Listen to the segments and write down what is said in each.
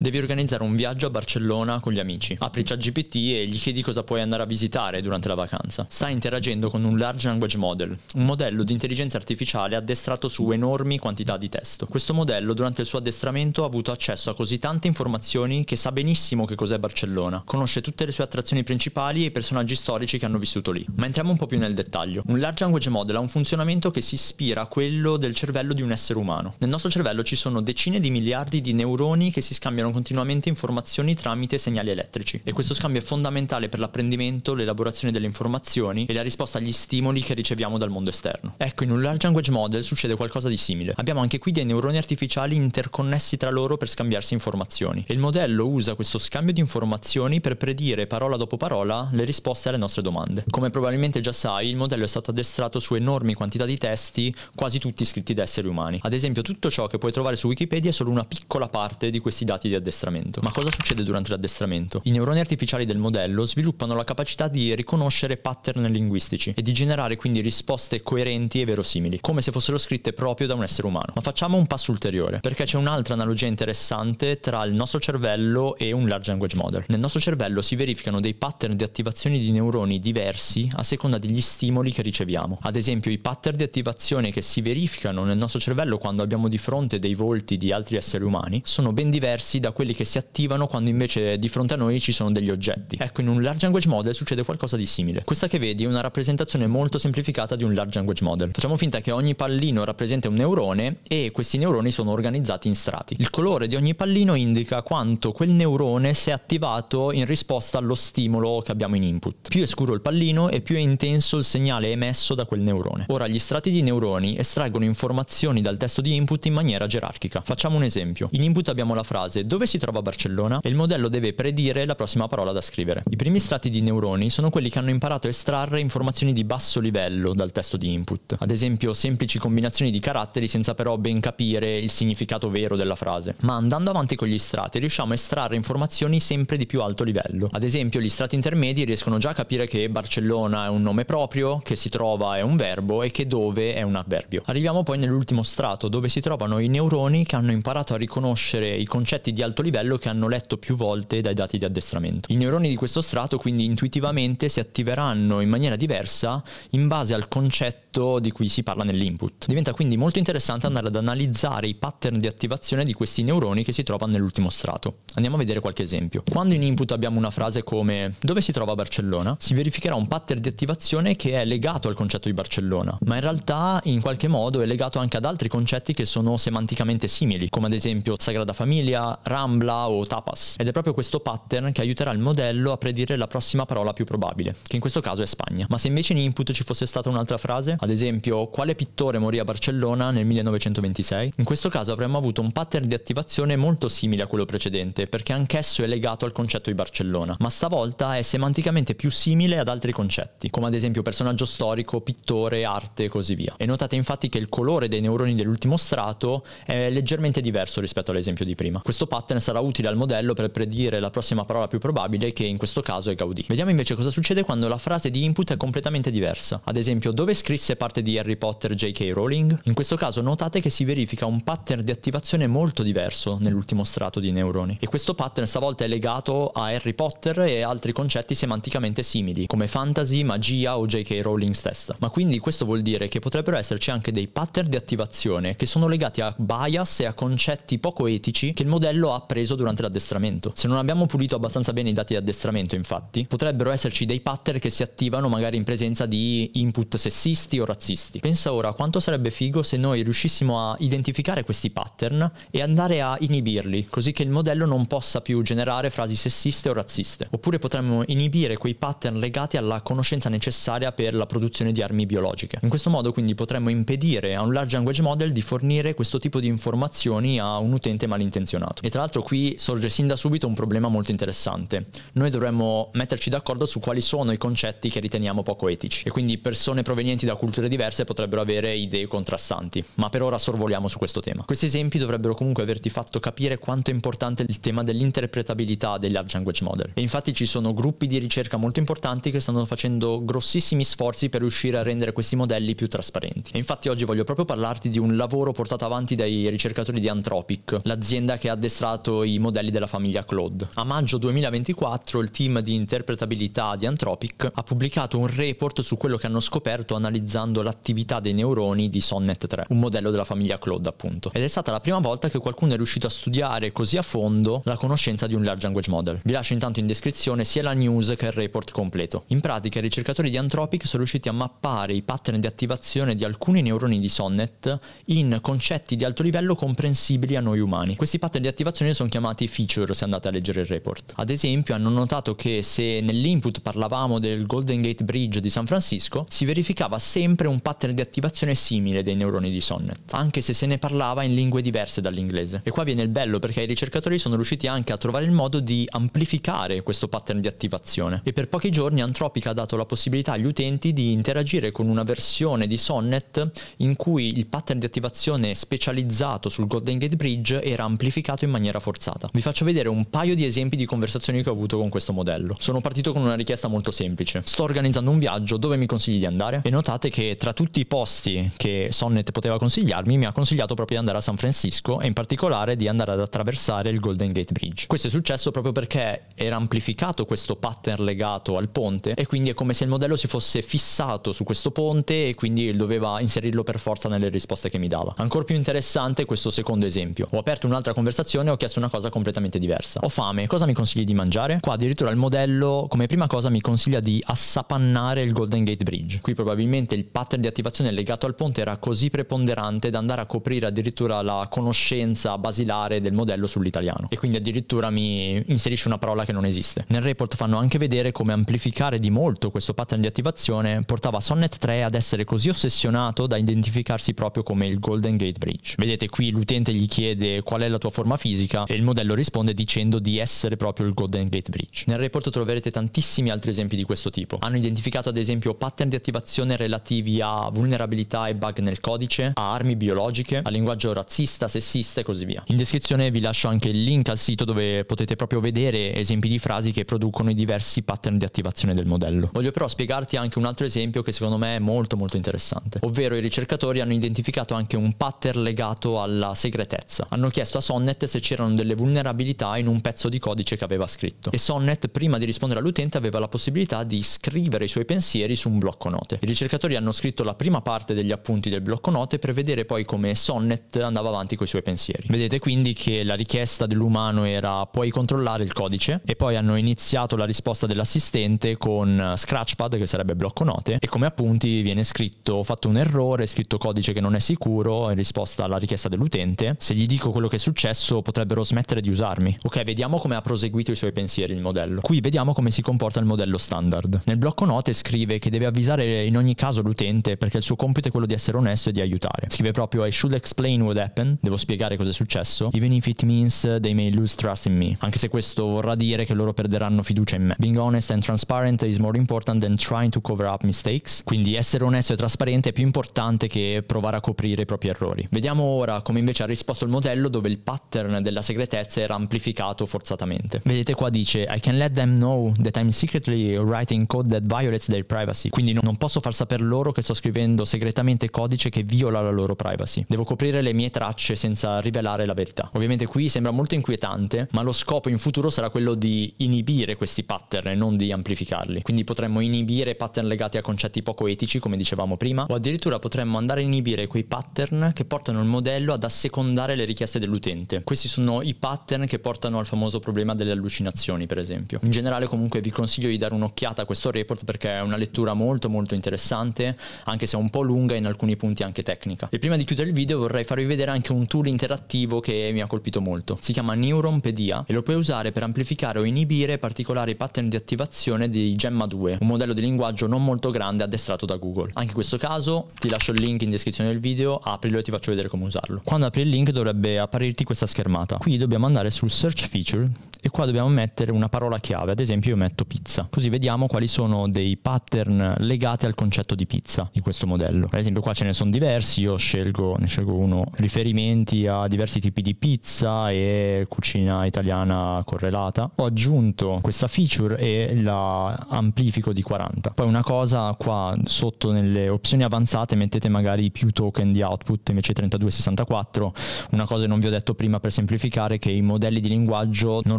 Devi organizzare un viaggio a Barcellona con gli amici. Apri ChatGPT e gli chiedi cosa puoi andare a visitare durante la vacanza. Stai interagendo con un large language model, un modello di intelligenza artificiale addestrato su enormi quantità di testo. Questo modello durante il suo addestramento ha avuto accesso a così tante informazioni che sa benissimo che cos'è Barcellona, conosce tutte le sue attrazioni principali e i personaggi storici che hanno vissuto lì. Ma entriamo un po' più nel dettaglio. Un large language model ha un funzionamento che si ispira a quello del cervello di un essere umano. Nel nostro cervello ci sono decine di miliardi di neuroni che si scambiano scambiano continuamente informazioni tramite segnali elettrici e questo scambio è fondamentale per l'apprendimento, l'elaborazione delle informazioni e la risposta agli stimoli che riceviamo dal mondo esterno. Ecco, in un large language model succede qualcosa di simile. Abbiamo anche qui dei neuroni artificiali interconnessi tra loro per scambiarsi informazioni e il modello usa questo scambio di informazioni per predire parola dopo parola le risposte alle nostre domande. Come probabilmente già sai, il modello è stato addestrato su enormi quantità di testi, quasi tutti scritti da esseri umani. Ad esempio, tutto ciò che puoi trovare su Wikipedia è solo una piccola parte di questi dati di addestramento. Ma cosa succede durante l'addestramento? I neuroni artificiali del modello sviluppano la capacità di riconoscere pattern linguistici e di generare quindi risposte coerenti e verosimili, come se fossero scritte proprio da un essere umano. Ma facciamo un passo ulteriore, perché c'è un'altra analogia interessante tra il nostro cervello e un large language model. Nel nostro cervello si verificano dei pattern di attivazione di neuroni diversi a seconda degli stimoli che riceviamo. Ad esempio, i pattern di attivazione che si verificano nel nostro cervello quando abbiamo di fronte dei volti di altri esseri umani sono ben diversi da da quelli che si attivano quando invece di fronte a noi ci sono degli oggetti. Ecco, in un large language model succede qualcosa di simile. Questa che vedi è una rappresentazione molto semplificata di un large language model. Facciamo finta che ogni pallino rappresenti un neurone e questi neuroni sono organizzati in strati. Il colore di ogni pallino indica quanto quel neurone si è attivato in risposta allo stimolo che abbiamo in input. Più è scuro il pallino e più è intenso il segnale emesso da quel neurone. Ora gli strati di neuroni estraggono informazioni dal testo di input in maniera gerarchica. Facciamo un esempio. In input abbiamo la frase dove dove si trova Barcellona? E il modello deve predire la prossima parola da scrivere. I primi strati di neuroni sono quelli che hanno imparato a estrarre informazioni di basso livello dal testo di input, ad esempio semplici combinazioni di caratteri senza però ben capire il significato vero della frase. Ma andando avanti con gli strati riusciamo a estrarre informazioni sempre di più alto livello. Ad esempio gli strati intermedi riescono già a capire che Barcellona è un nome proprio, che si trova è un verbo e che dove è un avverbio. Arriviamo poi nell'ultimo strato dove si trovano i neuroni che hanno imparato a riconoscere i concetti di alto livello che hanno letto più volte dai dati di addestramento. I neuroni di questo strato quindi intuitivamente si attiveranno in maniera diversa in base al concetto questo di cui si parla nell'input. Diventa quindi molto interessante andare ad analizzare i pattern di attivazione di questi neuroni che si trovano nell'ultimo strato. Andiamo a vedere qualche esempio. Quando in input abbiamo una frase come dove si trova Barcellona, si verificherà un pattern di attivazione che è legato al concetto di Barcellona, ma in realtà in qualche modo è legato anche ad altri concetti che sono semanticamente simili, come ad esempio Sagrada Famiglia, Rambla o Tapas. Ed è proprio questo pattern che aiuterà il modello a predire la prossima parola più probabile, che in questo caso è Spagna. Ma se invece in input ci fosse stata un'altra frase, ad ad esempio, quale pittore morì a Barcellona nel 1926? In questo caso avremmo avuto un pattern di attivazione molto simile a quello precedente, perché anch'esso è legato al concetto di Barcellona, ma stavolta è semanticamente più simile ad altri concetti, come ad esempio personaggio storico, pittore, arte e così via. E notate infatti che il colore dei neuroni dell'ultimo strato è leggermente diverso rispetto all'esempio di prima. Questo pattern sarà utile al modello per predire la prossima parola più probabile, che in questo caso è Gaudì. Vediamo invece cosa succede quando la frase di input è completamente diversa. Ad esempio, dove scrisse stesse parte di Harry Potter J.K. Rowling? In questo caso notate che si verifica un pattern di attivazione molto diverso nell'ultimo strato di neuroni e questo pattern stavolta è legato a Harry Potter e altri concetti semanticamente simili come fantasy, magia o J.K. Rowling stessa. Ma quindi questo vuol dire che potrebbero esserci anche dei pattern di attivazione che sono legati a bias e a concetti poco etici che il modello ha preso durante l'addestramento. Se non abbiamo pulito abbastanza bene i dati di addestramento infatti potrebbero esserci dei pattern che si attivano magari in presenza di input sessisti o razzisti. Pensa ora quanto sarebbe figo se noi riuscissimo a identificare questi pattern e andare a inibirli, così che il modello non possa più generare frasi sessiste o razziste. Oppure potremmo inibire quei pattern legati alla conoscenza necessaria per la produzione di armi biologiche. In questo modo quindi potremmo impedire a un large language model di fornire questo tipo di informazioni a un utente malintenzionato. E tra l'altro qui sorge sin da subito un problema molto interessante. Noi dovremmo metterci d'accordo su quali sono i concetti che riteniamo poco etici e quindi persone provenienti da culture culture diverse potrebbero avere idee contrastanti, ma per ora sorvoliamo su questo tema. Questi esempi dovrebbero comunque averti fatto capire quanto è importante il tema dell'interpretabilità degli large language model. E infatti ci sono gruppi di ricerca molto importanti che stanno facendo grossissimi sforzi per riuscire a rendere questi modelli più trasparenti. E infatti oggi voglio proprio parlarti di un lavoro portato avanti dai ricercatori di Anthropic, l'azienda che ha addestrato i modelli della famiglia Claude. A maggio 2024 il team di interpretabilità di Anthropic ha pubblicato un report su quello che hanno scoperto analizzando analizzando l'attività dei neuroni di Sonnet 3, un modello della famiglia Claude appunto. Ed è stata la prima volta che qualcuno è riuscito a studiare così a fondo la conoscenza di un large language model. Vi lascio intanto in descrizione sia la news che il report completo. In pratica i ricercatori di Anthropic sono riusciti a mappare i pattern di attivazione di alcuni neuroni di Sonnet in concetti di alto livello comprensibili a noi umani. Questi pattern di attivazione sono chiamati feature se andate a leggere il report. Ad esempio hanno notato che se nell'input parlavamo del Golden Gate Bridge di San Francisco si verificava sempre sempre un pattern di attivazione simile dei neuroni di Sonnet, anche se se ne parlava in lingue diverse dall'inglese. E qua viene il bello perché i ricercatori sono riusciti anche a trovare il modo di amplificare questo pattern di attivazione. E per pochi giorni Antropica ha dato la possibilità agli utenti di interagire con una versione di Sonnet in cui il pattern di attivazione specializzato sul Golden Gate Bridge era amplificato in maniera forzata. Vi faccio vedere un paio di esempi di conversazioni che ho avuto con questo modello. Sono partito con una richiesta molto semplice. Sto organizzando un viaggio, dove mi consigli di andare? E notate che che tra tutti i posti che Sonnet poteva consigliarmi, mi ha consigliato proprio di andare a San Francisco e in particolare di andare ad attraversare il Golden Gate Bridge. Questo è successo proprio perché era amplificato questo pattern legato al ponte e quindi è come se il modello si fosse fissato su questo ponte e quindi doveva inserirlo per forza nelle risposte che mi dava. Ancora più interessante questo secondo esempio. Ho aperto un'altra conversazione e ho chiesto una cosa completamente diversa. Ho fame, cosa mi consigli di mangiare? Qua addirittura il modello come prima cosa mi consiglia di assapannare il Golden Gate Bridge. Qui probabilmente il pattern di attivazione legato al ponte era così preponderante da andare a coprire addirittura la conoscenza basilare del modello sull'italiano. E quindi addirittura mi inserisce una parola che non esiste. Nel report fanno anche vedere come amplificare di molto questo pattern di attivazione portava Sonnet 3 ad essere così ossessionato da identificarsi proprio come il Golden Gate Bridge. Vedete qui l'utente gli chiede qual è la tua forma fisica e il modello risponde dicendo di essere proprio il Golden Gate Bridge. Nel report troverete tantissimi altri esempi di questo tipo. Hanno identificato ad esempio pattern di attivazione relativi relativi a vulnerabilità e bug nel codice, a armi biologiche, a linguaggio razzista, sessista e così via. In descrizione vi lascio anche il link al sito dove potete proprio vedere esempi di frasi che producono i diversi pattern di attivazione del modello. Voglio però spiegarti anche un altro esempio che secondo me è molto molto interessante, ovvero i ricercatori hanno identificato anche un pattern legato alla segretezza. Hanno chiesto a Sonnet se c'erano delle vulnerabilità in un pezzo di codice che aveva scritto e Sonnet prima di rispondere all'utente aveva la possibilità di scrivere i suoi pensieri su un blocco note. I ricercatori hanno scritto la prima parte degli appunti del blocco note per vedere poi come Sonnet andava avanti con i suoi pensieri. Vedete quindi che la richiesta dell'umano era puoi controllare il codice e poi hanno iniziato la risposta dell'assistente con eh, Scratchpad che sarebbe blocco note e come appunti viene scritto ho fatto un errore, scritto codice che non è sicuro in risposta alla richiesta dell'utente, se gli dico quello che è successo potrebbero smettere di usarmi. Ok, vediamo come ha proseguito i suoi pensieri il modello. Qui vediamo come si comporta il modello standard. Nel blocco note scrive che deve avvisare in ogni caso l'utente perché il suo compito è quello di essere onesto e di aiutare. Scrive proprio I should explain what happened, devo spiegare cosa è successo, even if it means they may lose trust in me, anche se questo vorrà dire che loro perderanno fiducia in me. Being honest and transparent is more important than trying to cover up mistakes, quindi essere onesto e trasparente è più importante che provare a coprire i propri errori. Vediamo ora come invece ha risposto il modello dove il pattern della segretezza era amplificato forzatamente. Vedete qua dice I can let them know that I'm secretly writing code that violates their privacy, quindi non posso far sapere loro loro che sto scrivendo segretamente codice che viola la loro privacy. Devo coprire le mie tracce senza rivelare la verità. Ovviamente qui sembra molto inquietante, ma lo scopo in futuro sarà quello di inibire questi pattern e non di amplificarli. Quindi potremmo inibire pattern legati a concetti poco etici, come dicevamo prima, o addirittura potremmo andare a inibire quei pattern che portano il modello ad assecondare le richieste dell'utente. Questi sono i pattern che portano al famoso problema delle allucinazioni, per esempio. In generale comunque vi consiglio di dare un'occhiata a questo report perché è una lettura molto molto interessante anche se è un po' lunga e in alcuni punti anche tecnica. E prima di chiudere il video vorrei farvi vedere anche un tool interattivo che mi ha colpito molto. Si chiama Neuronpedia e lo puoi usare per amplificare o inibire particolari pattern di attivazione di Gemma 2, un modello di linguaggio non molto grande addestrato da Google. Anche in questo caso ti lascio il link in descrizione del video, aprilo e ti faccio vedere come usarlo. Quando apri il link dovrebbe apparirti questa schermata. Qui dobbiamo andare sul search feature e qua dobbiamo mettere una parola chiave, ad esempio io metto pizza. Così vediamo quali sono dei pattern legati al concetto di pizza schizza di questo modello. Per esempio qua ce ne sono diversi, io scelgo, ne scelgo uno, riferimenti a diversi tipi di pizza e cucina italiana correlata. Ho aggiunto questa feature e la amplifico di 40. Poi una cosa qua sotto nelle opzioni avanzate mettete magari più token di output invece 3264. Una cosa che non vi ho detto prima per semplificare che i modelli di linguaggio non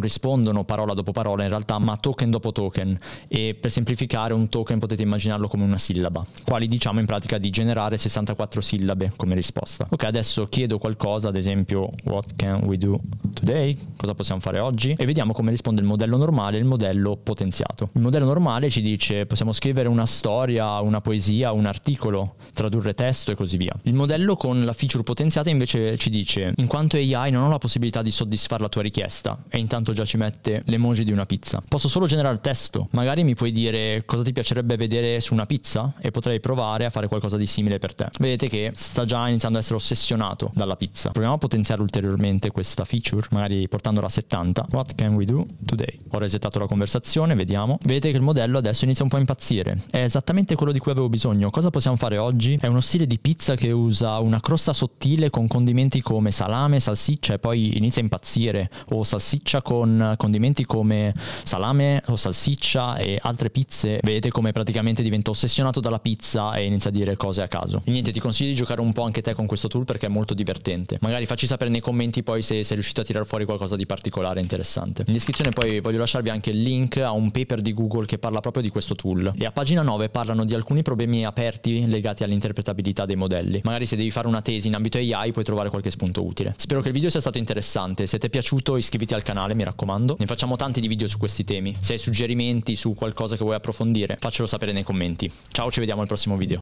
rispondono parola dopo parola in realtà ma token dopo token e per semplificare un token potete immaginarlo come una sillaba quali diciamo in pratica di generare 64 sillabe come risposta. Ok, adesso chiedo qualcosa, ad esempio what can we do today? Cosa possiamo fare oggi? E vediamo come risponde il modello normale e il modello potenziato. Il modello normale ci dice possiamo scrivere una storia, una poesia, un articolo, tradurre testo e così via. Il modello con la feature potenziata invece ci dice in quanto AI non ho la possibilità di soddisfare la tua richiesta e intanto già ci mette l'emoji di una pizza. Posso solo generare testo, magari mi puoi dire cosa ti piacerebbe vedere su una pizza e potrei provare a fare qualcosa di simile per te. Vedete che sta già iniziando ad essere ossessionato dalla pizza. Proviamo a potenziare ulteriormente questa feature, magari portandola a 70. What can we do today? Ho resettato la conversazione, vediamo. Vedete che il modello adesso inizia un po' a impazzire. È esattamente quello di cui avevo bisogno. Cosa possiamo fare oggi? È uno stile di pizza che usa una crosta sottile con condimenti come salame, salsiccia e poi inizia a impazzire. O salsiccia con condimenti come salame o salsiccia e altre pizze. Vedete come praticamente diventa ossessionato dalla pizza pazza e inizia a dire cose a caso. E niente, ti consiglio di giocare un po' anche te con questo tool perché è molto divertente. Magari facci sapere nei commenti poi se sei riuscito a tirare fuori qualcosa di particolare e interessante. In descrizione poi voglio lasciarvi anche il link a un paper di Google che parla proprio di questo tool. E a pagina 9 parlano di alcuni problemi aperti legati all'interpretabilità dei modelli. Magari se devi fare una tesi in ambito AI puoi trovare qualche spunto utile. Spero che il video sia stato interessante. Se ti è piaciuto iscriviti al canale, mi raccomando. Ne facciamo tanti di video su questi temi. Se hai suggerimenti su qualcosa che vuoi approfondire, faccelo sapere nei commenti. Ciao, ci vediamo al prossimo remerciements vidéo.